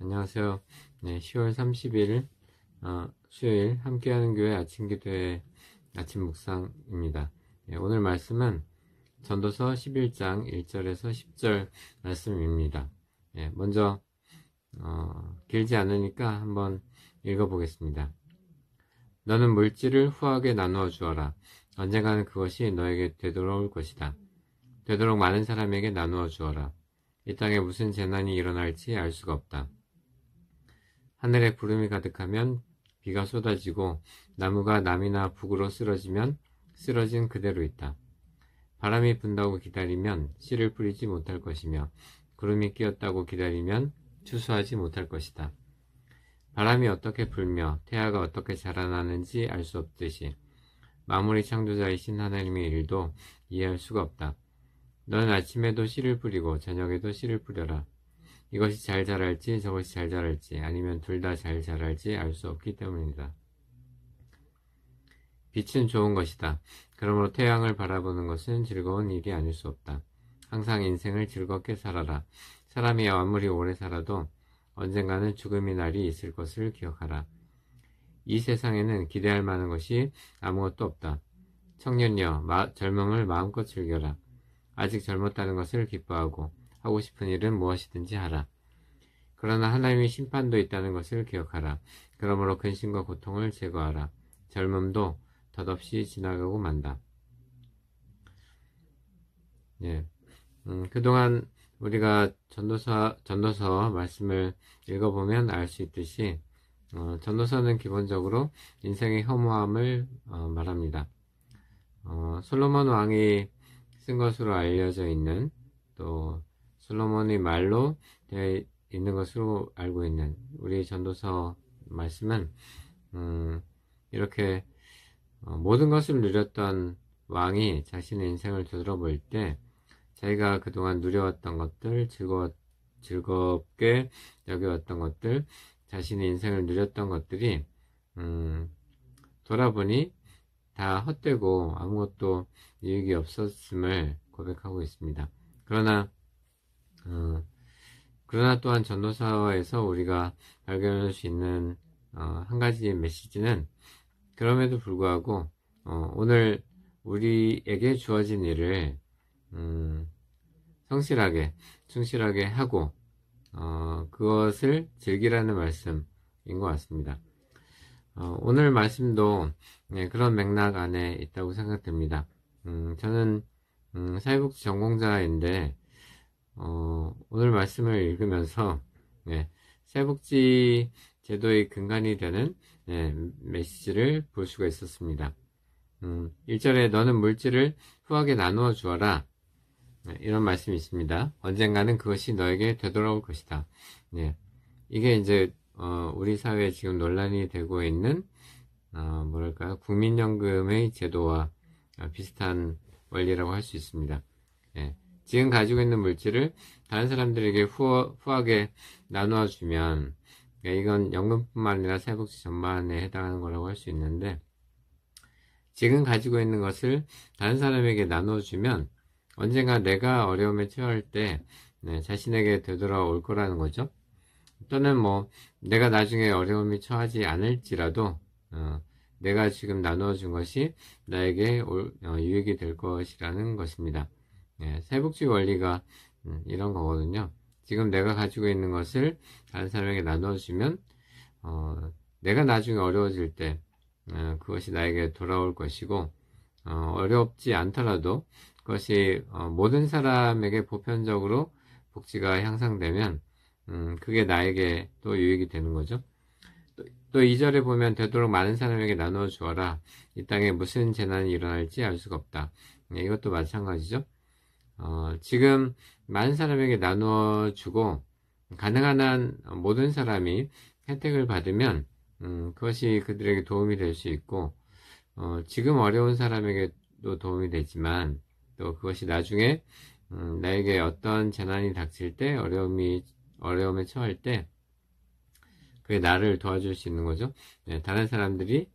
안녕하세요. 네, 10월 30일 어, 수요일 함께하는 교회 아침 기도회 아침 묵상입니다. 네, 오늘 말씀은 전도서 11장 1절에서 10절 말씀입니다. 네, 먼저 어, 길지 않으니까 한번 읽어보겠습니다. 너는 물질을 후하게 나누어 주어라. 언젠가는 그것이 너에게 되돌아올 것이다. 되도록 많은 사람에게 나누어 주어라. 이 땅에 무슨 재난이 일어날지 알 수가 없다. 하늘에 구름이 가득하면 비가 쏟아지고 나무가 남이나 북으로 쓰러지면 쓰러진 그대로 있다. 바람이 분다고 기다리면 씨를 뿌리지 못할 것이며 구름이 끼었다고 기다리면 추수하지 못할 것이다. 바람이 어떻게 불며 태아가 어떻게 자라나는지 알 수 없듯이 마무리 창조자이신 하나님의 일도 이해할 수가 없다. 넌 아침에도 씨를 뿌리고 저녁에도 씨를 뿌려라. 이것이 잘 자랄지 저것이 잘 자랄지 아니면 둘 다 잘 자랄지 알 수 없기 때문이다. 빛은 좋은 것이다. 그러므로 태양을 바라보는 것은 즐거운 일이 아닐 수 없다. 항상 인생을 즐겁게 살아라. 사람이 아무리 오래 살아도 언젠가는 죽음의 날이 있을 것을 기억하라. 이 세상에는 기대할 만한 것이 아무것도 없다. 청년여, 마, 젊음을 마음껏 즐겨라. 아직 젊었다는 것을 기뻐하고 하고 싶은 일은 무엇이든지 하라. 그러나 하나님의 심판도 있다는 것을 기억하라. 그러므로 근심과 고통을 제거하라. 젊음도 덧없이 지나가고 만다. 예. 음, 그동안 우리가 전도서, 전도서 말씀을 읽어보면 알 수 있듯이, 어, 전도서는 기본적으로 인생의 혐오함을 어, 말합니다. 어, 솔로몬 왕이 쓴 것으로 알려져 있는 또 솔로몬의 말로 되어 있는 것으로 알고 있는 우리 전도서 말씀은 음, 이렇게 어, 모든 것을 누렸던 왕이 자신의 인생을 되돌아볼 때 자기가 그동안 누려왔던 것들, 즐거, 즐겁게 여겨왔던 것들, 자신의 인생을 누렸던 것들이 음, 돌아보니 다 헛되고 아무것도 유익이 없었음을 고백하고 있습니다. 그러나 어. 그러나 또한 전도사에서 우리가 발견할 수 있는 어, 한 가지 메시지는 그럼에도 불구하고 어, 오늘 우리에게 주어진 일을 음, 성실하게 충실하게 하고 어, 그것을 즐기라는 말씀인 것 같습니다. 어, 오늘 말씀도 네, 그런 맥락 안에 있다고 생각됩니다. 음, 저는 음, 사회복지 전공자인데 어, 오늘 말씀을 읽으면서 네, 예, 세복지 제도의 근간이 되는 네, 메시지를 볼 수가 있었습니다. 음, 1절에 너는 물질을 후하게 나누어 주어라. 네, 이런 말씀이 있습니다. 언젠가는 그것이 너에게 되돌아올 것이다. 네, 이게 이제 어, 우리 사회에 지금 논란이 되고 있는 어, 뭐랄까요 국민연금의 제도와 비슷한 원리라고 할 수 있습니다. 네. 지금 가지고 있는 물질을 다른 사람들에게 후어, 후하게 나누어 주면 예, 이건 연금뿐만 아니라 사회복지 전반에 해당하는 거라고 할 수 있는데 지금 가지고 있는 것을 다른 사람에게 나누어 주면 언젠가 내가 어려움에 처할 때 네, 자신에게 되돌아올 거라는 거죠. 또는 뭐 내가 나중에 어려움이 처하지 않을지라도 어, 내가 지금 나누어 준 것이 나에게 올, 어, 유익이 될 것이라는 것입니다. 예, 세복지 원리가 음, 이런 거거든요. 지금 내가 가지고 있는 것을 다른 사람에게 나눠주면 어, 내가 나중에 어려워질 때 어, 그것이 나에게 돌아올 것이고 어, 렵지 않더라도 그것이 어, 모든 사람에게 보편적으로 복지가 향상되면 음, 그게 나에게 또 유익이 되는 거죠. 또 이절에 보면 되도록 많은 사람에게 나눠 주어라. 이 땅에 무슨 재난이 일어날지 알 수가 없다. 예, 이것도 마찬가지죠. 어, 지금 많은 사람에게 나누어주고 가능한 한 모든 사람이 혜택을 받으면 음, 그것이 그들에게 도움이 될 수 있고 어, 지금 어려운 사람에게도 도움이 되지만 또 그것이 나중에 음, 나에게 어떤 재난이 닥칠 때 어려움이 어려움에 처할 때 그게 나를 도와줄 수 있는 거죠. 네, 다른 사람들이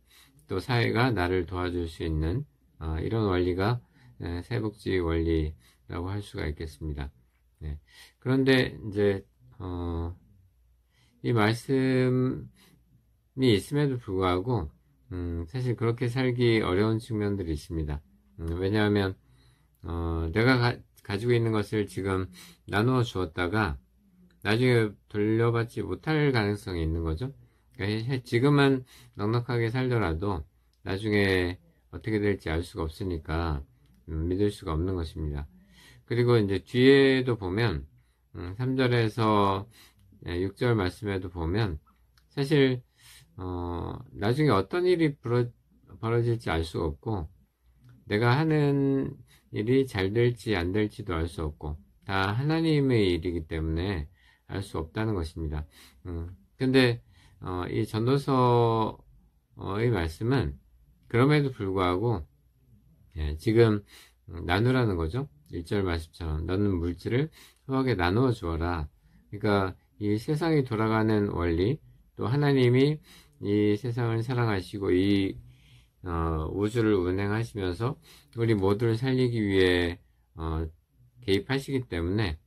또 사회가 나를 도와줄 수 있는 어, 이런 원리가 네, 사복지 원리 라고 할 수가 있겠습니다. 네. 그런데 이제 어, 이 말씀이 있음에도 불구하고 음, 사실 그렇게 살기 어려운 측면들이 있습니다. 음, 왜냐하면 어, 내가 가, 지고 있는 것을 지금 나누어 주었다가 나중에 돌려받지 못할 가능성이 있는 거죠. 그러니까 지금은 넉넉하게 살더라도 나중에 어떻게 될지 알 수가 없으니까 음, 믿을 수가 없는 것입니다. 그리고 이제 뒤에도 보면 3절에서 음, 6절 예, 말씀에도 보면 사실 어, 나중에 어떤 일이 벌어, 벌어질지 알 수 없고 내가 하는 일이 잘 될지 안 될지도 알 수 없고 다 하나님의 일이기 때문에 알 수 없다는 것입니다. 음, 근데 어, 이 전도서의 말씀은 그럼에도 불구하고 예, 지금 나누라는 거죠. 1절 말씀처럼 너는 물질을 후하게 나누어 주어라. 그러니까 이 세상이 돌아가는 원리 또 하나님이 이 세상을 사랑하시고 이 어, 우주를 운행하시면서 우리 모두를 살리기 위해 어, 개입하시기 때문에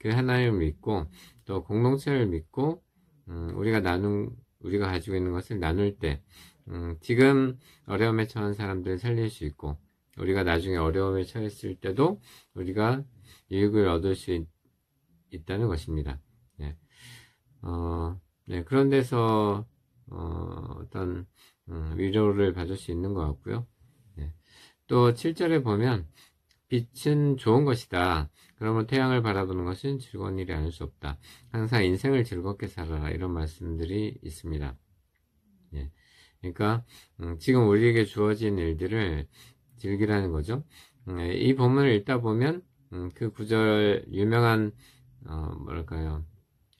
그 하나님을 믿고 또 공동체를 믿고 음, 우리가 나눈 우리가 가지고 있는 것을 나눌 때 음, 지금 어려움에 처한 사람들을 살릴 수 있고 우리가 나중에 어려움에 처했을 때도 우리가 유익을 얻을 수 있, 다는 것입니다. 네. 어, 네. 그런 데서 어, 떤 음, 위로를 받을 수 있는 것 같고요. 네. 또 7절에 보면 빛은 좋은 것이다. 그러면 태양을 바라보는 것은 즐거운 일이 아닐 수 없다. 항상 인생을 즐겁게 살아라. 이런 말씀들이 있습니다. 네. 그러니까 음, 지금 우리에게 주어진 일들을 즐기라는 거죠. 음, 예, 이 본문을 읽다 보면 음, 그 구절 유명한 어, 뭐랄까요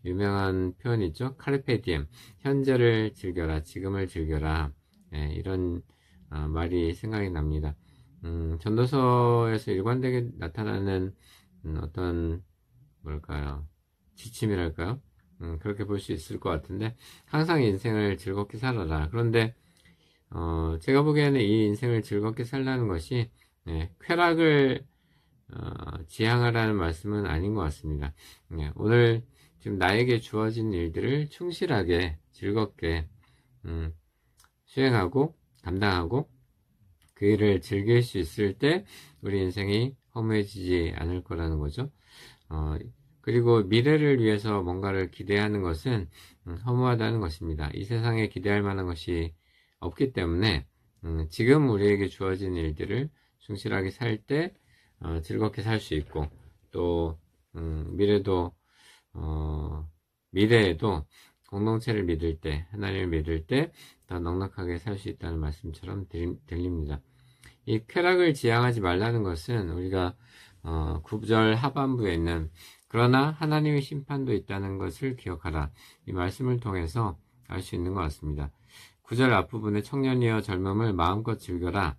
유명한 표현이 있죠. 카르페디엠 현재를 즐겨라 지금을 즐겨라 예, 이런 어, 말이 생각이 납니다. 음, 전도서에서 일관되게 나타나는 음, 어떤 뭘까요 지침이랄까요? 음, 그렇게 볼 수 있을 것 같은데 항상 인생을 즐겁게 살아라. 그런데 어, 제가 보기에는 이 인생을 즐겁게 살라는 것이 네, 쾌락을 어, 지향하라는 말씀은 아닌 것 같습니다. 네, 오늘 지금 나에게 주어진 일들을 충실하게 즐겁게 음, 수행하고 감당하고 그 일을 즐길 수 있을 때 우리 인생이 허무해지지 않을 거라는 거죠. 어, 그리고 미래를 위해서 뭔가를 기대하는 것은 음, 허무하다는 것입니다. 이 세상에 기대할 만한 것이 없기 때문에 음, 지금 우리에게 주어진 일들을 충실하게 살때 어, 즐겁게 살 수 있고 또 음, 미래도 어, 미래에도 공동체를 믿을 때 하나님을 믿을 때 더 넉넉하게 살 수 있다는 말씀처럼 들립니다. 이 쾌락을 지향하지 말라는 것은 우리가 어, 9절 하반부에 있는 그러나 하나님의 심판도 있다는 것을 기억하라 이 말씀을 통해서 알 수 있는 것 같습니다. 9절 앞부분에 청년이여 젊음을 마음껏 즐겨라.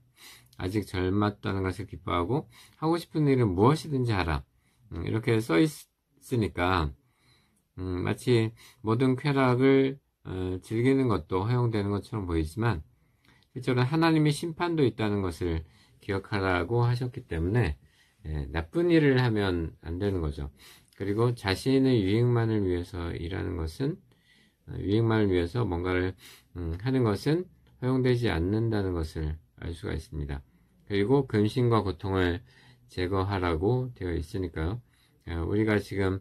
아직 젊었다는 것을 기뻐하고 하고 싶은 일은 무엇이든지 하라. 음, 이렇게 써 있으니까 음, 마치 모든 쾌락을 어, 즐기는 것도 허용되는 것처럼 보이지만 실제로는 하나님의 심판도 있다는 것을 기억하라고 하셨기 때문에 예, 나쁜 일을 하면 안 되는 거죠. 그리고 자신의 유익만을 위해서 일하는 것은 어, 유익만을 위해서 뭔가를 음, 하는 것은 허용되지 않는다는 것을 알 수가 있습니다. 그리고 근심과 고통을 제거하라고 되어 있으니까요. 어, 우리가 지금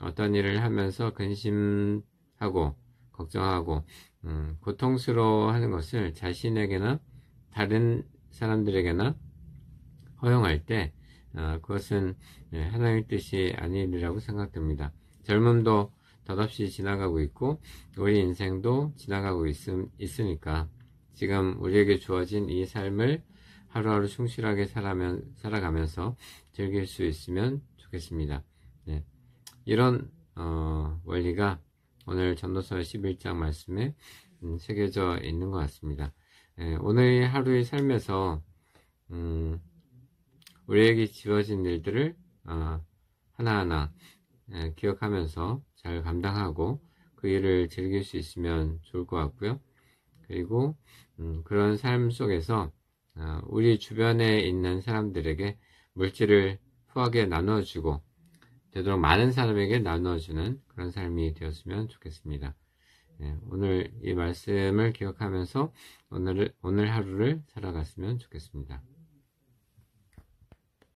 어떤 일을 하면서 근심하고 걱정하고 음, 고통스러워하는 것을 자신에게나 다른 사람들에게나 허용할 때 어, 그것은 예, 하나의 뜻이 아니라고 생각됩니다. 젊음도 덧없이 지나가고 있고 우리 인생도 지나가고 있음, 있으니까 지금 우리에게 주어진 이 삶을 하루하루 충실하게 살아면, 살아가면서 즐길 수 있으면 좋겠습니다. 네. 이런 어, 원리가 오늘 전도서 11장 말씀에 음, 새겨져 있는 것 같습니다. 네, 오늘 하루의 삶에서 음, 우리에게 지어진 일들을 어, 하나하나 예, 기억하면서 잘 감당하고 그 일을 즐길 수 있으면 좋을 것 같고요. 그리고 음, 그런 삶 속에서 어, 우리 주변에 있는 사람들에게 물질을 후하게 나눠주고 되도록 많은 사람에게 나눠주는 그런 삶이 되었으면 좋겠습니다. 네, 오늘 이 말씀을 기억하면서 오늘 오늘 하루를 살아갔으면 좋겠습니다.